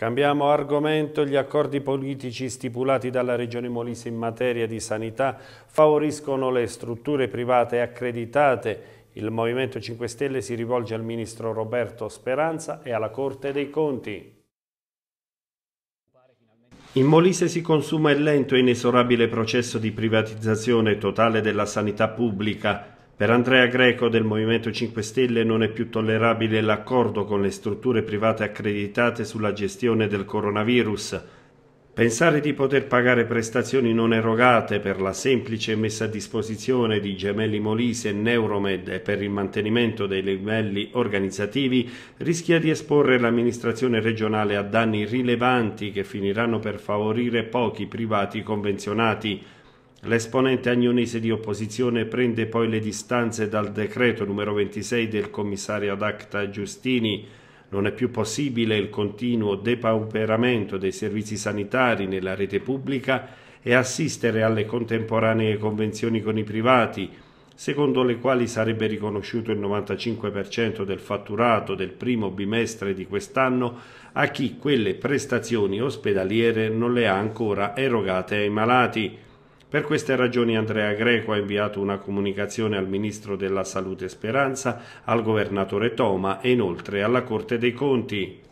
Cambiamo argomento, gli accordi politici stipulati dalla Regione Molise in materia di sanità favoriscono le strutture private accreditate. Il Movimento 5 Stelle si rivolge al Ministro Roberto Speranza e alla Corte dei Conti. In Molise si consuma il lento e inesorabile processo di privatizzazione totale della sanità pubblica. Per Andrea Greco del Movimento 5 Stelle non è più tollerabile l'accordo con le strutture private accreditate sulla gestione del coronavirus. Pensare di poter pagare prestazioni non erogate per la semplice messa a disposizione di gemelli Molise e Neuromed e per il mantenimento dei livelli organizzativi rischia di esporre l'amministrazione regionale a danni rilevanti che finiranno per favorire pochi privati convenzionati. L'esponente agnonese di opposizione prende poi le distanze dal decreto numero 26 del commissario ad acta Giustini. Non è più possibile il continuo depauperamento dei servizi sanitari nella rete pubblica e assistere alle contemporanee convenzioni con i privati, secondo le quali sarebbe riconosciuto il 95% del fatturato del primo bimestre di quest'anno a chi quelle prestazioni ospedaliere non le ha ancora erogate ai malati. Per queste ragioni Andrea Greco ha inviato una comunicazione al Ministro della Salute Speranza, al Governatore Toma e inoltre alla Corte dei Conti.